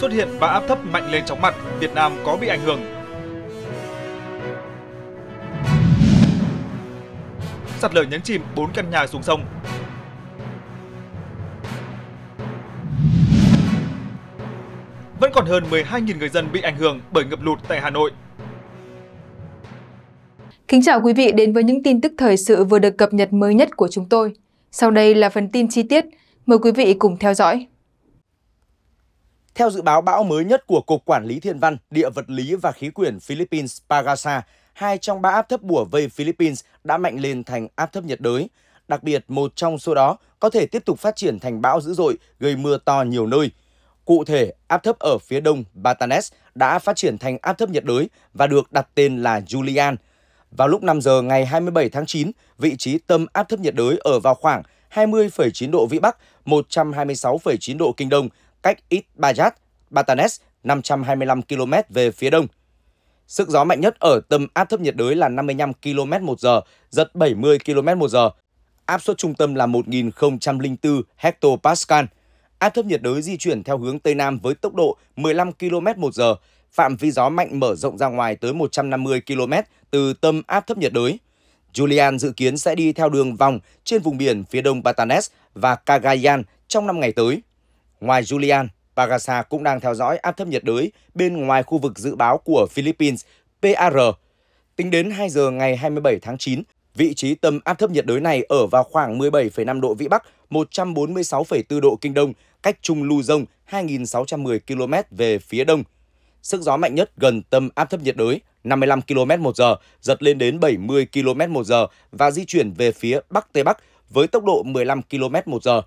xuất hiện và áp thấp mạnh lên chóng mặt, Việt Nam có bị ảnh hưởng. Sạt lở nhấn chìm 4 căn nhà xuống sông. Vẫn còn hơn 12.000 người dân bị ảnh hưởng bởi ngập lụt tại Hà Nội. Kính chào quý vị đến với những tin tức thời sự vừa được cập nhật mới nhất của chúng tôi. Sau đây là phần tin chi tiết, mời quý vị cùng theo dõi. Theo dự báo bão mới nhất của Cục Quản lý Thiên văn, Địa vật lý và Khí quyển Philippines Pagasa, hai trong ba áp thấp bùa vây Philippines đã mạnh lên thành áp thấp nhiệt đới. Đặc biệt, một trong số đó có thể tiếp tục phát triển thành bão dữ dội, gây mưa to nhiều nơi. Cụ thể, áp thấp ở phía đông Batanes đã phát triển thành áp thấp nhiệt đới và được đặt tên là Julian. Vào lúc 5 giờ ngày 27 tháng 9, vị trí tâm áp thấp nhiệt đới ở vào khoảng 20,9 độ Vĩ Bắc, 126,9 độ Kinh Đông, cách ít Itbayat, Batanes 525 km về phía đông. Sức gió mạnh nhất ở tâm áp thấp nhiệt đới là 55 km một giờ, giật 70 km một giờ. Áp suất trung tâm là 1004 hectopascal. Áp thấp nhiệt đới di chuyển theo hướng Tây Nam với tốc độ 15 km một giờ. Phạm vi gió mạnh mở rộng ra ngoài tới 150 km từ tâm áp thấp nhiệt đới. Julian dự kiến sẽ đi theo đường vòng trên vùng biển phía đông Batanes và Cagayan trong năm ngày tới. Ngoài Julian, Pagasa cũng đang theo dõi áp thấp nhiệt đới bên ngoài khu vực dự báo của Philippines, PAR. Tính đến 2 giờ ngày 27 tháng 9, vị trí tâm áp thấp nhiệt đới này ở vào khoảng 17,5 độ Vĩ Bắc, 146,4 độ Kinh Đông, cách Trung Lu Dông 2.610 km về phía đông. Sức gió mạnh nhất gần tâm áp thấp nhiệt đới 55 km một giờ, giật lên đến 70 km một giờ và di chuyển về phía Bắc Tây Bắc với tốc độ 15 km một giờ.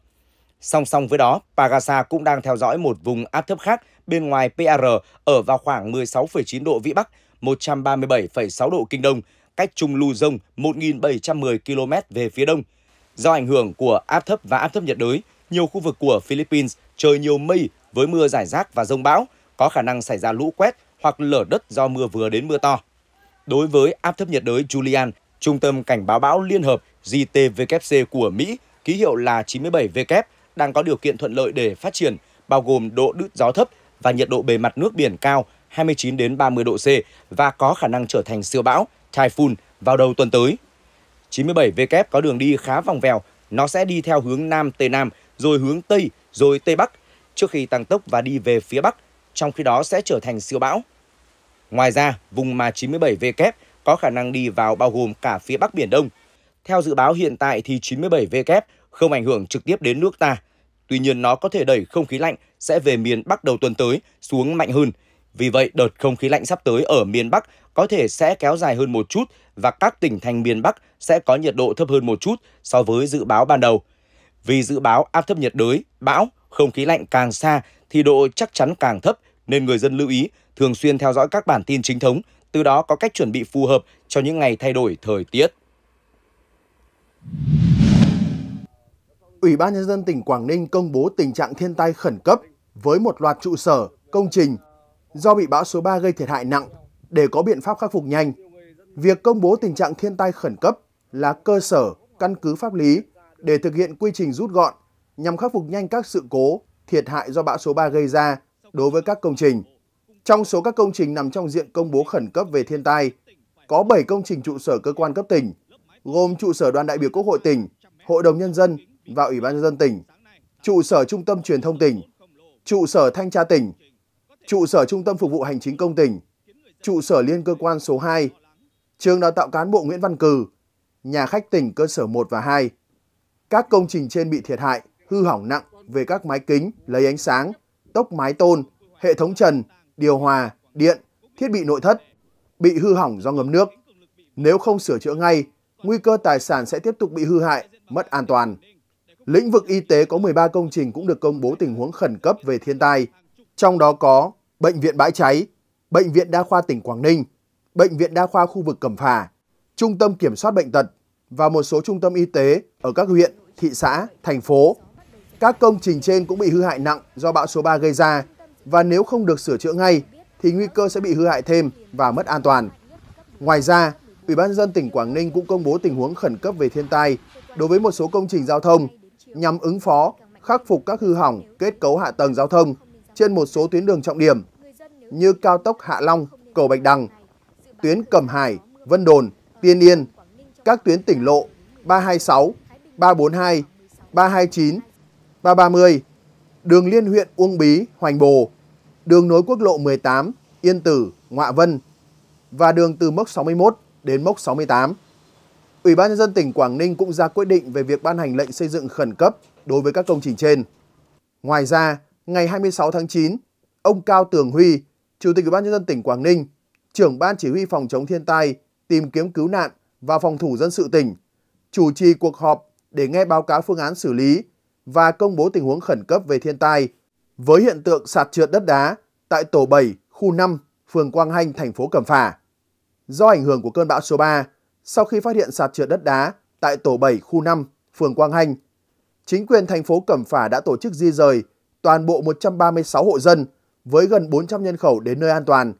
Song song với đó, Pagasa cũng đang theo dõi một vùng áp thấp khác bên ngoài PR ở vào khoảng 16,9 độ Vĩ Bắc, 137,6 độ Kinh Đông, cách Trung Lu Dông 1.710 km về phía đông. Do ảnh hưởng của áp thấp và áp thấp nhiệt đới, nhiều khu vực của Philippines trời nhiều mây với mưa rải rác và rông bão, có khả năng xảy ra lũ quét hoặc lở đất do mưa vừa đến mưa to. Đối với áp thấp nhiệt đới Julian, Trung tâm Cảnh báo bão Liên hợp JTWC của Mỹ, ký hiệu là 97W, đang có điều kiện thuận lợi để phát triển, bao gồm độ đứt gió thấp và nhiệt độ bề mặt nước biển cao 29 đến 30 độ C và có khả năng trở thành siêu bão, typhoon vào đầu tuần tới. 97W có đường đi khá vòng vèo, nó sẽ đi theo hướng Nam Tây Nam, rồi hướng Tây, rồi Tây Bắc, trước khi tăng tốc và đi về phía Bắc, trong khi đó sẽ trở thành siêu bão. Ngoài ra, vùng mà 97W có khả năng đi vào bao gồm cả phía Bắc Biển Đông. Theo dự báo hiện tại thì 97W không ảnh hưởng trực tiếp đến nước ta. Tuy nhiên nó có thể đẩy không khí lạnh sẽ về miền Bắc đầu tuần tới xuống mạnh hơn. Vì vậy, đợt không khí lạnh sắp tới ở miền Bắc có thể sẽ kéo dài hơn một chút và các tỉnh thành miền Bắc sẽ có nhiệt độ thấp hơn một chút so với dự báo ban đầu. Vì dự báo áp thấp nhiệt đới, bão, không khí lạnh càng xa thì độ chắc chắn càng thấp nên người dân lưu ý thường xuyên theo dõi các bản tin chính thống, từ đó có cách chuẩn bị phù hợp cho những ngày thay đổi thời tiết. Ủy ban Nhân dân tỉnh Quảng Ninh công bố tình trạng thiên tai khẩn cấp với một loạt trụ sở, công trình do bị bão số 3 gây thiệt hại nặng để có biện pháp khắc phục nhanh. Việc công bố tình trạng thiên tai khẩn cấp là cơ sở, căn cứ pháp lý để thực hiện quy trình rút gọn nhằm khắc phục nhanh các sự cố, thiệt hại do bão số 3 gây ra đối với các công trình. Trong số các công trình nằm trong diện công bố khẩn cấp về thiên tai, có 7 công trình trụ sở cơ quan cấp tỉnh, gồm trụ sở đoàn đại biểu Quốc hội tỉnh, Hội đồng Nhân dân, và Ủy ban nhân dân tỉnh, trụ sở Trung tâm Truyền thông tỉnh, trụ sở Thanh tra tỉnh, trụ sở Trung tâm Phục vụ Hành chính công tỉnh, trụ sở Liên cơ quan số 2, trường đào tạo cán bộ Nguyễn Văn Cừ, nhà khách tỉnh cơ sở 1 và 2. Các công trình trên bị thiệt hại, hư hỏng nặng về các mái kính, lấy ánh sáng, tốc mái tôn, hệ thống trần, điều hòa, điện, thiết bị nội thất, bị hư hỏng do ngấm nước. Nếu không sửa chữa ngay, nguy cơ tài sản sẽ tiếp tục bị hư hại, mất an toàn. Lĩnh vực y tế có 13 công trình cũng được công bố tình huống khẩn cấp về thiên tai, trong đó có Bệnh viện Bãi Cháy, Bệnh viện Đa khoa tỉnh Quảng Ninh, Bệnh viện Đa khoa khu vực Cẩm Phả, Trung tâm Kiểm soát Bệnh tật và một số trung tâm y tế ở các huyện, thị xã, thành phố. Các công trình trên cũng bị hư hại nặng do bão số 3 gây ra và nếu không được sửa chữa ngay thì nguy cơ sẽ bị hư hại thêm và mất an toàn. Ngoài ra, Ủy ban dân tỉnh Quảng Ninh cũng công bố tình huống khẩn cấp về thiên tai đối với một số công trình giao thông nhằm ứng phó, khắc phục các hư hỏng kết cấu hạ tầng giao thông trên một số tuyến đường trọng điểm như cao tốc Hạ Long, cầu Bạch Đằng, tuyến Cẩm Hải, Vân Đồn, Tiên Yên, các tuyến tỉnh lộ 326, 342, 329, 330, đường liên huyện Uông Bí, Hoành Bồ, đường nối quốc lộ 18, Yên Tử, Ngoạ Vân và đường từ mốc 61 đến mốc 68. Ủy ban nhân dân tỉnh Quảng Ninh cũng ra quyết định về việc ban hành lệnh xây dựng khẩn cấp đối với các công trình trên. Ngoài ra, ngày 26 tháng 9, ông Cao Tường Huy, Chủ tịch Ủy ban nhân dân tỉnh Quảng Ninh, trưởng ban chỉ huy phòng chống thiên tai, tìm kiếm cứu nạn và phòng thủ dân sự tỉnh, chủ trì cuộc họp để nghe báo cáo phương án xử lý và công bố tình huống khẩn cấp về thiên tai với hiện tượng sạt trượt đất đá tại tổ 7, khu 5, phường Quang Hanh, thành phố Cẩm Phả. Do ảnh hưởng của cơn bão số 3, sau khi phát hiện sạt trượt đất đá tại tổ 7 khu 5, phường Quang Hanh, chính quyền thành phố Cẩm Phả đã tổ chức di rời toàn bộ 136 hộ dân với gần 400 nhân khẩu đến nơi an toàn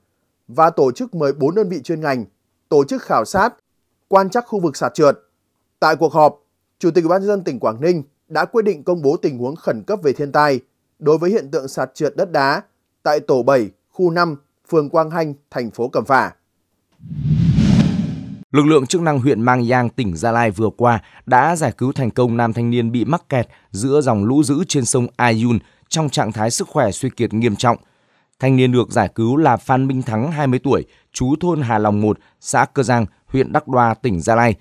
và tổ chức 14 đơn vị chuyên ngành tổ chức khảo sát, quan trắc khu vực sạt trượt. Tại cuộc họp, Chủ tịch ubnd tỉnh Quảng Ninh đã quyết định công bố tình huống khẩn cấp về thiên tai đối với hiện tượng sạt trượt đất đá tại tổ 7, khu 5, phường Quang Hanh, thành phố Cẩm Phả. Lực lượng chức năng huyện Mang Giang, tỉnh Gia Lai vừa qua đã giải cứu thành công nam thanh niên bị mắc kẹt giữa dòng lũ dữ trên sông Ayun trong trạng thái sức khỏe suy kiệt nghiêm trọng. Thanh niên được giải cứu là Phan Minh Thắng, 20 tuổi, chú thôn Hà Lòng 1, xã Cơ Giang, huyện Đắc Đoa, tỉnh Gia Lai.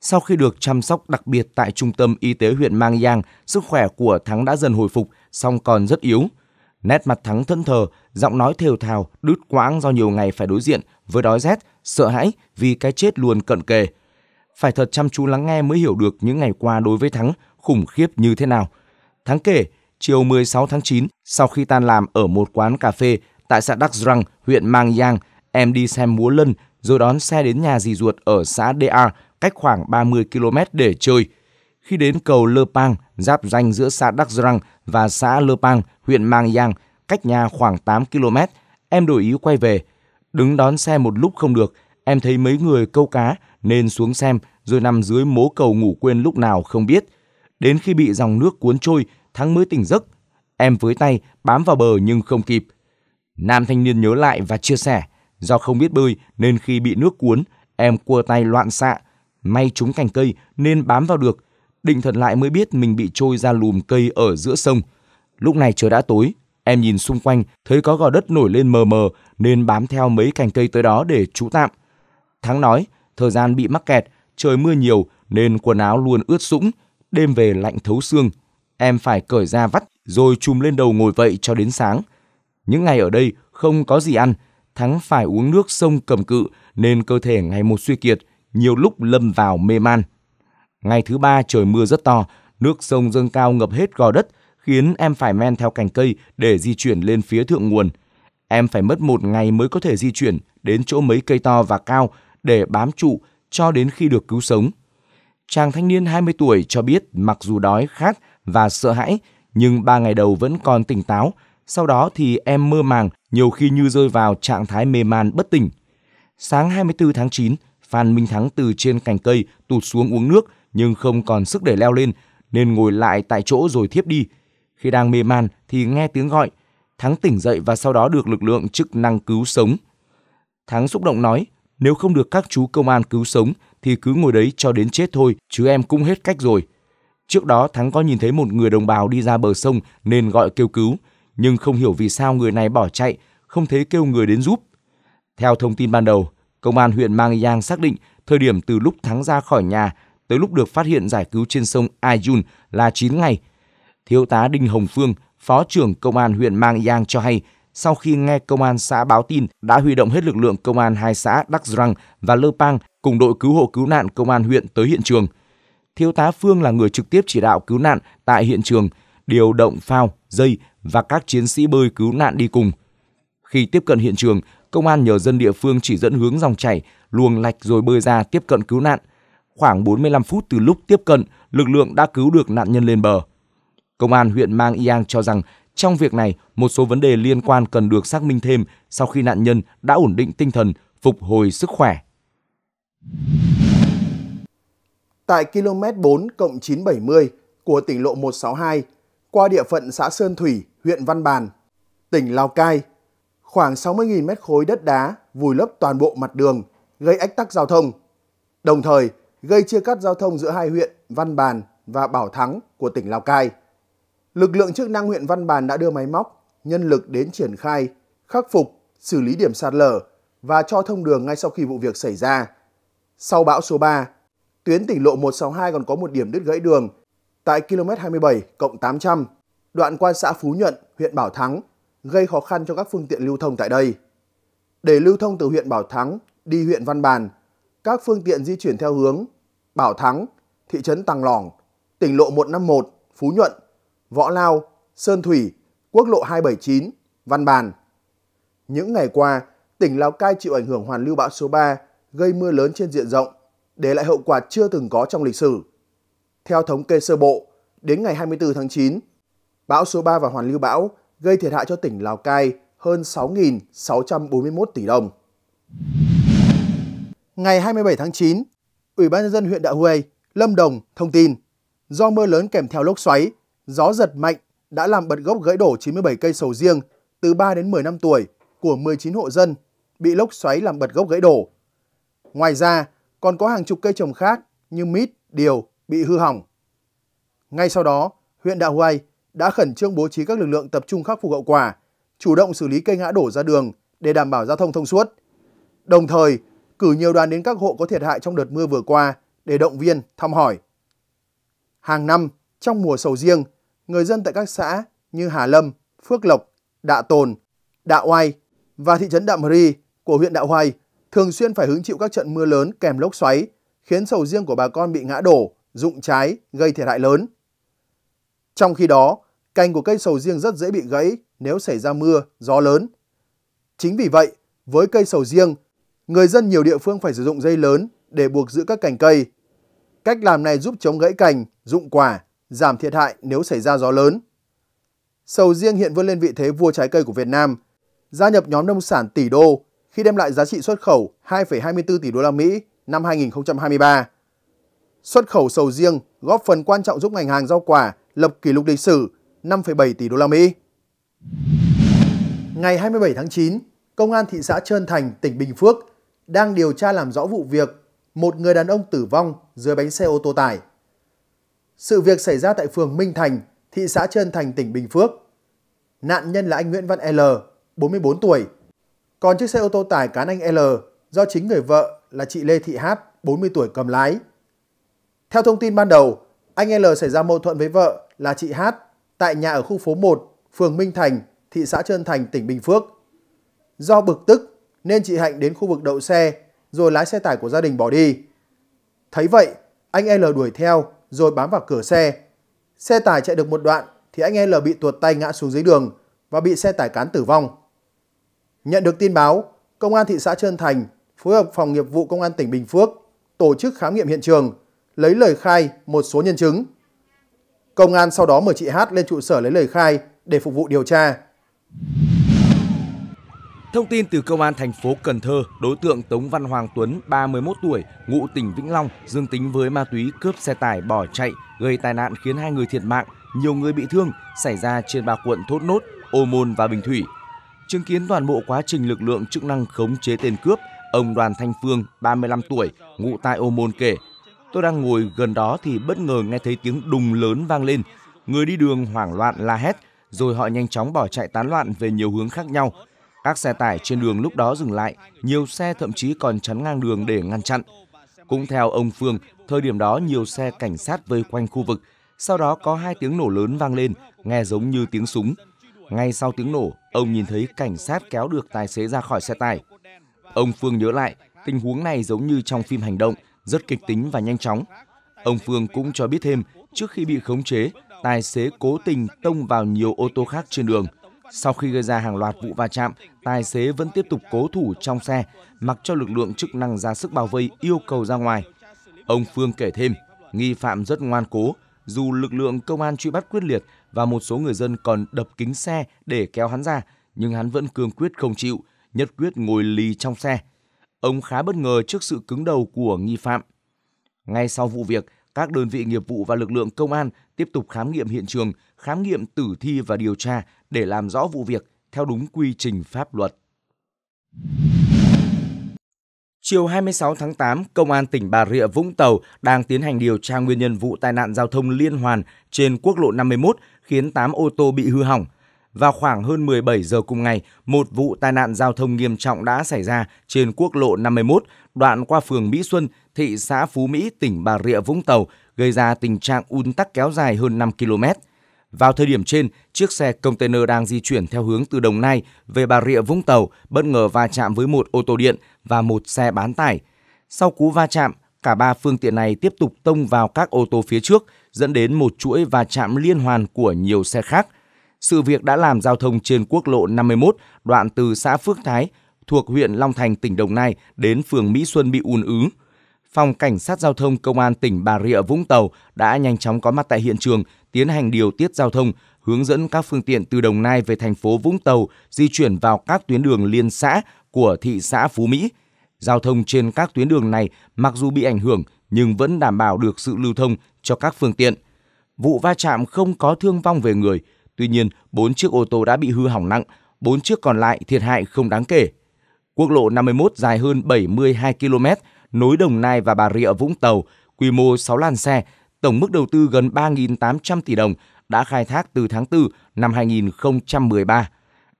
Sau khi được chăm sóc đặc biệt tại trung tâm y tế huyện Mang Giang, sức khỏe của Thắng đã dần hồi phục, song còn rất yếu. Nét mặt Thắng thân thờ, giọng nói thều thào, đứt quãng do nhiều ngày phải đối diện với đói rét, sợ hãi vì cái chết luôn cận kề. Phải thật chăm chú lắng nghe mới hiểu được những ngày qua đối với Thắng khủng khiếp như thế nào. Thắng kể, chiều 16 tháng 9, sau khi tan làm ở một quán cà phê tại xã Đắc Răng, huyện Mang Giang, em đi xem múa lân rồi đón xe đến nhà dì ruột ở xã DR cách khoảng 30 km để chơi. Khi đến cầu Lơ Pang, giáp ranh giữa xã Đắc Răng và xã Lơ Pang, huyện Mang Giang, cách nhà khoảng 8 km, em đổi ý quay về, Đứng đón xe một lúc không được, em thấy mấy người câu cá nên xuống xem rồi nằm dưới mố cầu ngủ quên lúc nào không biết. Đến khi bị dòng nước cuốn trôi, Thắng mới tỉnh giấc. Em với tay bám vào bờ nhưng không kịp. Nam thanh niên nhớ lại và chia sẻ, do không biết bơi nên khi bị nước cuốn, em cua tay loạn xạ, may trúng cành cây nên bám vào được. Định thần lại mới biết mình bị trôi ra lùm cây ở giữa sông. Lúc này trời đã tối, em nhìn xung quanh thấy có gò đất nổi lên mờ mờ nên bám theo mấy cành cây tới đó để trú tạm. Thắng nói, thời gian bị mắc kẹt, trời mưa nhiều nên quần áo luôn ướt sũng, đêm về lạnh thấu xương. Em phải cởi ra vắt rồi chùm lên đầu ngồi vậy cho đến sáng. Những ngày ở đây không có gì ăn, Thắng phải uống nước sông cầm cự nên cơ thể ngày một suy kiệt, nhiều lúc lâm vào mê man. Ngày thứ ba trời mưa rất to, nước sông dâng cao ngập hết gò đất, khiến em phải men theo cành cây để di chuyển lên phía thượng nguồn – Em phải mất một ngày mới có thể di chuyển đến chỗ mấy cây to và cao để bám trụ cho đến khi được cứu sống. Chàng thanh niên 20 tuổi cho biết mặc dù đói, khát và sợ hãi, nhưng ba ngày đầu vẫn còn tỉnh táo. Sau đó thì em mơ màng, nhiều khi như rơi vào trạng thái mê man bất tỉnh. Sáng 24 tháng 9, Phan Minh Thắng từ trên cành cây tụt xuống uống nước nhưng không còn sức để leo lên nên ngồi lại tại chỗ rồi thiếp đi. Khi đang mê man thì nghe tiếng gọi, Thắng tỉnh dậy và sau đó được lực lượng chức năng cứu sống. Thắng xúc động nói, nếu không được các chú công an cứu sống thì cứ ngồi đấy cho đến chết thôi, chứ em cũng hết cách rồi. Trước đó Thắng có nhìn thấy một người đồng bào đi ra bờ sông nên gọi kêu cứu, nhưng không hiểu vì sao người này bỏ chạy, không thấy kêu người đến giúp. Theo thông tin ban đầu, công an huyện Mang Yang xác định thời điểm từ lúc Thắng ra khỏi nhà tới lúc được phát hiện giải cứu trên sông Ayun là 9 ngày. Thiếu tá Đinh Hồng Phương, Phó trưởng Công an huyện Mang Giang cho hay, sau khi nghe công an xã báo tin đã huy động hết lực lượng công an hai xã Đắc Răng và Lơ Pang cùng đội cứu hộ cứu nạn công an huyện tới hiện trường. Thiếu tá Phương là người trực tiếp chỉ đạo cứu nạn tại hiện trường, điều động phao, dây và các chiến sĩ bơi cứu nạn đi cùng. Khi tiếp cận hiện trường, công an nhờ dân địa phương chỉ dẫn hướng dòng chảy, luồng lạch rồi bơi ra tiếp cận cứu nạn. Khoảng 45 phút từ lúc tiếp cận, lực lượng đã cứu được nạn nhân lên bờ. Công an huyện Mang Yang cho rằng trong việc này, một số vấn đề liên quan cần được xác minh thêm sau khi nạn nhân đã ổn định tinh thần, phục hồi sức khỏe. Tại km 4 cộng 970 của tỉnh lộ 162, qua địa phận xã Sơn Thủy, huyện Văn Bàn, tỉnh Lào Cai, khoảng 60.000 mét khối đất đá vùi lấp toàn bộ mặt đường, gây ách tắc giao thông. Đồng thời, gây chia cắt giao thông giữa hai huyện Văn Bàn và Bảo Thắng của tỉnh Lào Cai lực lượng chức năng huyện Văn Bàn đã đưa máy móc, nhân lực đến triển khai, khắc phục, xử lý điểm sạt lở và cho thông đường ngay sau khi vụ việc xảy ra. Sau bão số 3, tuyến tỉnh lộ 162 còn có một điểm đứt gãy đường tại km 27 cộng 800, đoạn qua xã Phú Nhuận, huyện Bảo Thắng, gây khó khăn cho các phương tiện lưu thông tại đây. Để lưu thông từ huyện Bảo Thắng đi huyện Văn Bàn, các phương tiện di chuyển theo hướng Bảo Thắng, thị trấn Tàng Lỏng, tỉnh lộ 151, Phú Nhuận Võ Lao, Sơn Thủy, Quốc lộ 279, Văn Bàn. Những ngày qua, tỉnh Lào Cai chịu ảnh hưởng hoàn lưu bão số 3 gây mưa lớn trên diện rộng, để lại hậu quả chưa từng có trong lịch sử. Theo thống kê sơ bộ, đến ngày 24 tháng 9, bão số 3 và hoàn lưu bão gây thiệt hại cho tỉnh Lào Cai hơn 6.641 tỷ đồng. Ngày 27 tháng 9, Ủy ban nhân dân huyện Đạ Huê, Lâm Đồng thông tin do mưa lớn kèm theo lốc xoáy Gió giật mạnh đã làm bật gốc gãy đổ 97 cây sầu riêng từ 3 đến 10 năm tuổi của 19 hộ dân bị lốc xoáy làm bật gốc gãy đổ. Ngoài ra, còn có hàng chục cây trồng khác như mít, điều bị hư hỏng. Ngay sau đó, huyện Đạo Huay đã khẩn trương bố trí các lực lượng tập trung khắc phục hậu quả, chủ động xử lý cây ngã đổ ra đường để đảm bảo giao thông thông suốt. Đồng thời, cử nhiều đoàn đến các hộ có thiệt hại trong đợt mưa vừa qua để động viên, thăm hỏi. Hàng năm, trong mùa sầu riêng, người dân tại các xã như Hà Lâm, Phước Lộc, Đạ Tồn, Đạ Oai và thị trấn Đạm Ri của huyện Đạ Hoài thường xuyên phải hứng chịu các trận mưa lớn kèm lốc xoáy, khiến sầu riêng của bà con bị ngã đổ, rụng trái, gây thiệt hại lớn. Trong khi đó, cành của cây sầu riêng rất dễ bị gãy nếu xảy ra mưa, gió lớn. Chính vì vậy, với cây sầu riêng, người dân nhiều địa phương phải sử dụng dây lớn để buộc giữ các cành cây. Cách làm này giúp chống gãy cành, rụng quả, giảm thiệt hại nếu xảy ra gió lớn. Sầu riêng hiện vươn lên vị thế vua trái cây của Việt Nam, gia nhập nhóm nông sản tỷ đô khi đem lại giá trị xuất khẩu 2,24 tỷ đô la Mỹ năm 2023. Xuất khẩu sầu riêng góp phần quan trọng giúp ngành hàng rau quả lập kỷ lục lịch sử 5,7 tỷ đô la Mỹ. Ngày 27 tháng 9, Công an thị xã Trơn Thành, tỉnh Bình Phước đang điều tra làm rõ vụ việc một người đàn ông tử vong dưới bánh xe ô tô tải. Sự việc xảy ra tại phường Minh Thành, thị xã Trơn Thành, tỉnh Bình Phước. Nạn nhân là anh Nguyễn Văn L, 44 tuổi. Còn chiếc xe ô tô tải cán anh L do chính người vợ là chị Lê Thị Hát, 40 tuổi cầm lái. Theo thông tin ban đầu, anh L xảy ra mâu thuẫn với vợ là chị Hát tại nhà ở khu phố 1, phường Minh Thành, thị xã Trơn Thành, tỉnh Bình Phước. Do bực tức nên chị Hạnh đến khu vực đậu xe rồi lái xe tải của gia đình bỏ đi. Thấy vậy, anh L đuổi theo rồi bám vào cửa xe. Xe tải chạy được một đoạn thì anh L bị tuột tay ngã xuống dưới đường và bị xe tải cán tử vong. Nhận được tin báo, Công an thị xã Trơn Thành phối hợp phòng nghiệp vụ Công an tỉnh Bình Phước tổ chức khám nghiệm hiện trường, lấy lời khai một số nhân chứng. Công an sau đó mời chị Hát lên trụ sở lấy lời khai để phục vụ điều tra. Thông tin từ công an thành phố Cần Thơ, đối tượng Tống Văn Hoàng Tuấn, 31 tuổi, ngụ tỉnh Vĩnh Long, dương tính với ma túy cướp xe tải bỏ chạy, gây tai nạn khiến hai người thiệt mạng, nhiều người bị thương, xảy ra trên ba quận Thốt Nốt, Ô Môn và Bình Thủy. Chứng kiến toàn bộ quá trình lực lượng chức năng khống chế tên cướp, ông Đoàn Thanh Phương, 35 tuổi, ngụ tại Ô Môn kể, tôi đang ngồi gần đó thì bất ngờ nghe thấy tiếng đùng lớn vang lên. Người đi đường hoảng loạn la hét, rồi họ nhanh chóng bỏ chạy tán loạn về nhiều hướng khác nhau – các xe tải trên đường lúc đó dừng lại, nhiều xe thậm chí còn chắn ngang đường để ngăn chặn. Cũng theo ông Phương, thời điểm đó nhiều xe cảnh sát vây quanh khu vực, sau đó có hai tiếng nổ lớn vang lên, nghe giống như tiếng súng. Ngay sau tiếng nổ, ông nhìn thấy cảnh sát kéo được tài xế ra khỏi xe tải. Ông Phương nhớ lại, tình huống này giống như trong phim hành động, rất kịch tính và nhanh chóng. Ông Phương cũng cho biết thêm, trước khi bị khống chế, tài xế cố tình tông vào nhiều ô tô khác trên đường – sau khi gây ra hàng loạt vụ va chạm, tài xế vẫn tiếp tục cố thủ trong xe, mặc cho lực lượng chức năng ra sức bao vây yêu cầu ra ngoài. Ông Phương kể thêm, nghi phạm rất ngoan cố, dù lực lượng công an truy bắt quyết liệt và một số người dân còn đập kính xe để kéo hắn ra, nhưng hắn vẫn cương quyết không chịu, nhất quyết ngồi lì trong xe. Ông khá bất ngờ trước sự cứng đầu của nghi phạm. Ngay sau vụ việc, các đơn vị nghiệp vụ và lực lượng công an tiếp tục khám nghiệm hiện trường, khám nghiệm tử thi và điều tra để làm rõ vụ việc theo đúng quy trình pháp luật. Chiều 26 tháng 8, Công an tỉnh Bà Rịa Vũng Tàu đang tiến hành điều tra nguyên nhân vụ tai nạn giao thông liên hoàn trên quốc lộ 51 khiến 8 ô tô bị hư hỏng. Vào khoảng hơn 17 giờ cùng ngày, một vụ tai nạn giao thông nghiêm trọng đã xảy ra trên quốc lộ 51 đoạn qua phường Mỹ Xuân, thị xã Phú Mỹ, tỉnh Bà Rịa Vũng Tàu, gây ra tình trạng un tắc kéo dài hơn 5 km. Vào thời điểm trên, chiếc xe container đang di chuyển theo hướng từ Đồng Nai về Bà Rịa Vũng Tàu bất ngờ va chạm với một ô tô điện và một xe bán tải. Sau cú va chạm, cả ba phương tiện này tiếp tục tông vào các ô tô phía trước, dẫn đến một chuỗi va chạm liên hoàn của nhiều xe khác. Sự việc đã làm giao thông trên quốc lộ 51 đoạn từ xã Phước Thái thuộc huyện Long Thành, tỉnh Đồng Nai đến phường Mỹ Xuân bị ùn ứ. Phòng Cảnh sát Giao thông Công an tỉnh Bà Rịa Vũng Tàu đã nhanh chóng có mặt tại hiện trường, tiến hành điều tiết giao thông, hướng dẫn các phương tiện từ Đồng Nai về thành phố Vũng Tàu di chuyển vào các tuyến đường liên xã của thị xã Phú Mỹ. Giao thông trên các tuyến đường này mặc dù bị ảnh hưởng nhưng vẫn đảm bảo được sự lưu thông cho các phương tiện. Vụ va chạm không có thương vong về người, tuy nhiên 4 chiếc ô tô đã bị hư hỏng nặng, 4 chiếc còn lại thiệt hại không đáng kể. Quốc lộ 51 dài hơn 72 km, nối Đồng Nai và Bà Rịa Vũng Tàu, quy mô 6 làn xe, tổng mức đầu tư gần 3.800 tỷ đồng đã khai thác từ tháng 4 năm 2013.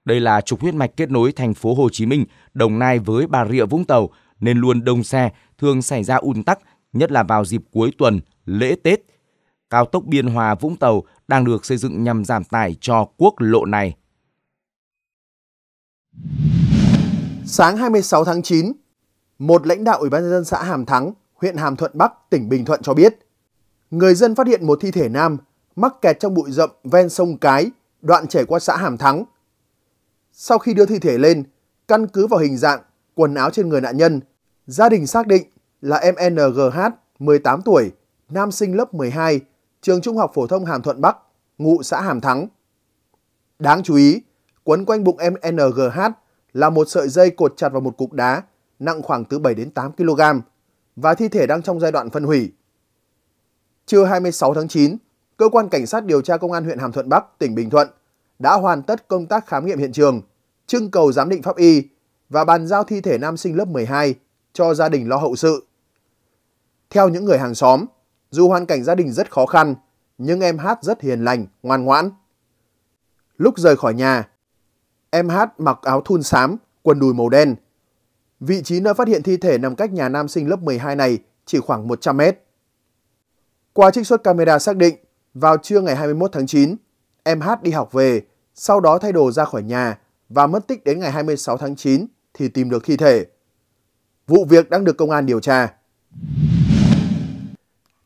Đây là trục huyết mạch kết nối thành phố Hồ Chí Minh, Đồng Nai với Bà Rịa Vũng Tàu nên luôn đông xe, thường xảy ra ùn tắc, nhất là vào dịp cuối tuần, lễ Tết. Cao tốc Biên Hòa Vũng Tàu đang được xây dựng nhằm giảm tải cho quốc lộ này. Sáng 26 tháng 9, một lãnh đạo Ủy ban nhân dân xã Hàm Thắng, huyện Hàm Thuận Bắc, tỉnh Bình Thuận cho biết, người dân phát hiện một thi thể nam mắc kẹt trong bụi rậm ven sông Cái, đoạn chảy qua xã Hàm Thắng. Sau khi đưa thi thể lên, căn cứ vào hình dạng, quần áo trên người nạn nhân, gia đình xác định là em NGH, 18 tuổi, nam sinh lớp 12, trường Trung học phổ thông Hàm Thuận Bắc, ngụ xã Hàm Thắng. Đáng chú ý, quấn quanh bụng em NGH là một sợi dây cột chặt vào một cục đá nặng khoảng từ 7 đến 8 kg và thi thể đang trong giai đoạn phân hủy. Trưa 26 tháng 9, cơ quan cảnh sát điều tra công an huyện Hàm Thuận Bắc, tỉnh Bình Thuận đã hoàn tất công tác khám nghiệm hiện trường, trưng cầu giám định pháp y và bàn giao thi thể nam sinh lớp 12 cho gia đình lo hậu sự. Theo những người hàng xóm, dù hoàn cảnh gia đình rất khó khăn, nhưng em Hát rất hiền lành, ngoan ngoãn. Lúc rời khỏi nhà, em Hát mặc áo thun xám, quần đùi màu đen, Vị trí nơi phát hiện thi thể nằm cách nhà nam sinh lớp 12 này chỉ khoảng 100 mét. Qua trích xuất camera xác định, vào trưa ngày 21 tháng 9, em Hát đi học về, sau đó thay đồ ra khỏi nhà và mất tích đến ngày 26 tháng 9 thì tìm được thi thể. Vụ việc đang được công an điều tra.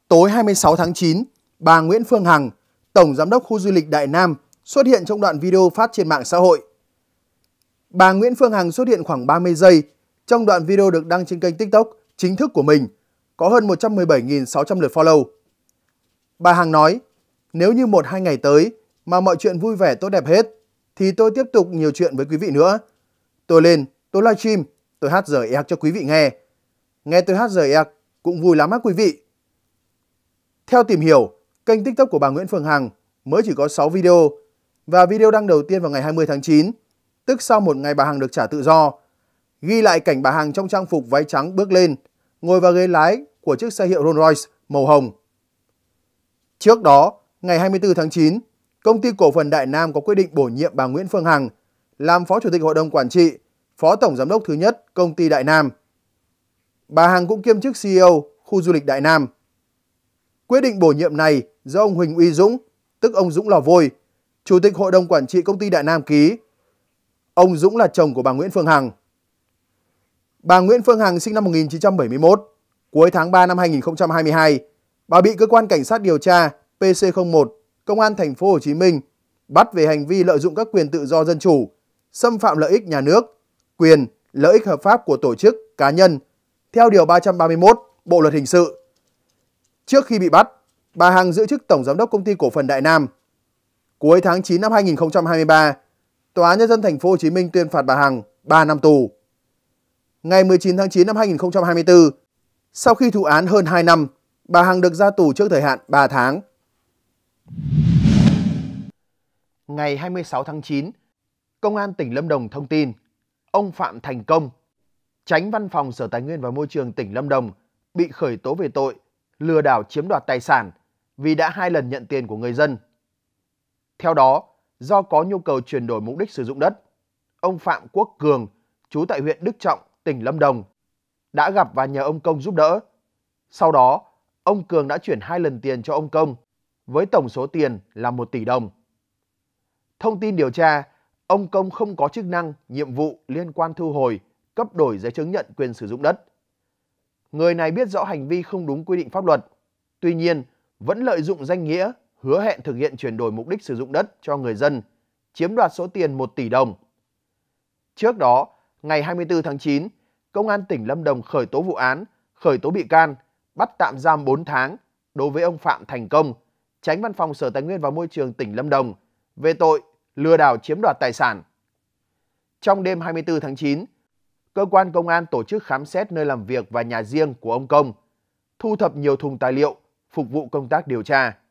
Tối 26 tháng 9, bà Nguyễn Phương Hằng, Tổng Giám đốc Khu Du lịch Đại Nam xuất hiện trong đoạn video phát trên mạng xã hội. Bà Nguyễn Phương Hằng xuất hiện khoảng 30 giây trong đoạn video được đăng trên kênh TikTok chính thức của mình, có hơn 117.600 lượt follow. Bà Hằng nói, nếu như một hai ngày tới mà mọi chuyện vui vẻ tốt đẹp hết, thì tôi tiếp tục nhiều chuyện với quý vị nữa. Tôi lên, tôi livestream, tôi hát giờ ek cho quý vị nghe. Nghe tôi hát giờ ek cũng vui lắm á quý vị. Theo tìm hiểu, kênh TikTok của bà Nguyễn Phương Hằng mới chỉ có 6 video và video đăng đầu tiên vào ngày 20 tháng 9, tức sau một ngày bà Hằng được trả tự do ghi lại cảnh bà Hằng trong trang phục váy trắng bước lên, ngồi vào ghế lái của chiếc xe hiệu Rolls Royce màu hồng. Trước đó, ngày 24 tháng 9, công ty cổ phần Đại Nam có quyết định bổ nhiệm bà Nguyễn Phương Hằng làm Phó Chủ tịch Hội đồng Quản trị, Phó Tổng Giám đốc thứ nhất công ty Đại Nam. Bà Hằng cũng kiêm chức CEO khu du lịch Đại Nam. Quyết định bổ nhiệm này do ông Huỳnh Uy Dũng, tức ông Dũng Lò Vôi, Chủ tịch Hội đồng Quản trị công ty Đại Nam ký. Ông Dũng là chồng của bà Nguyễn Phương Hằng. Bà Nguyễn Phương Hằng sinh năm 1971, cuối tháng 3 năm 2022, bà bị cơ quan cảnh sát điều tra PC01, Công an thành phố Hồ Chí Minh bắt về hành vi lợi dụng các quyền tự do dân chủ, xâm phạm lợi ích nhà nước, quyền, lợi ích hợp pháp của tổ chức, cá nhân theo điều 331 Bộ luật hình sự. Trước khi bị bắt, bà Hằng giữ chức tổng giám đốc công ty cổ phần Đại Nam. Cuối tháng 9 năm 2023, Tòa án nhân dân thành phố Hồ Chí Minh tuyên phạt bà Hằng 3 năm tù ngày 19 tháng 9 năm 2024. Sau khi thụ án hơn 2 năm, bà Hằng được ra tù trước thời hạn 3 tháng. Ngày 26 tháng 9, Công an tỉnh Lâm Đồng thông tin ông Phạm Thành Công, tránh văn phòng Sở Tài nguyên và Môi trường tỉnh Lâm Đồng bị khởi tố về tội lừa đảo chiếm đoạt tài sản vì đã hai lần nhận tiền của người dân. Theo đó, do có nhu cầu chuyển đổi mục đích sử dụng đất, ông Phạm Quốc Cường, trú tại huyện Đức Trọng, tỉnh Lâm Đồng, đã gặp và nhờ ông Công giúp đỡ. Sau đó, ông Cường đã chuyển hai lần tiền cho ông Công, với tổng số tiền là 1 tỷ đồng. Thông tin điều tra, ông Công không có chức năng, nhiệm vụ liên quan thu hồi, cấp đổi giấy chứng nhận quyền sử dụng đất. Người này biết rõ hành vi không đúng quy định pháp luật, tuy nhiên vẫn lợi dụng danh nghĩa hứa hẹn thực hiện chuyển đổi mục đích sử dụng đất cho người dân, chiếm đoạt số tiền 1 tỷ đồng. Trước đó, ngày 24 tháng 9, Công an tỉnh Lâm Đồng khởi tố vụ án, khởi tố bị can, bắt tạm giam 4 tháng đối với ông Phạm Thành Công, tránh văn phòng Sở Tài nguyên và Môi trường tỉnh Lâm Đồng về tội lừa đảo chiếm đoạt tài sản. Trong đêm 24 tháng 9, cơ quan công an tổ chức khám xét nơi làm việc và nhà riêng của ông Công, thu thập nhiều thùng tài liệu phục vụ công tác điều tra.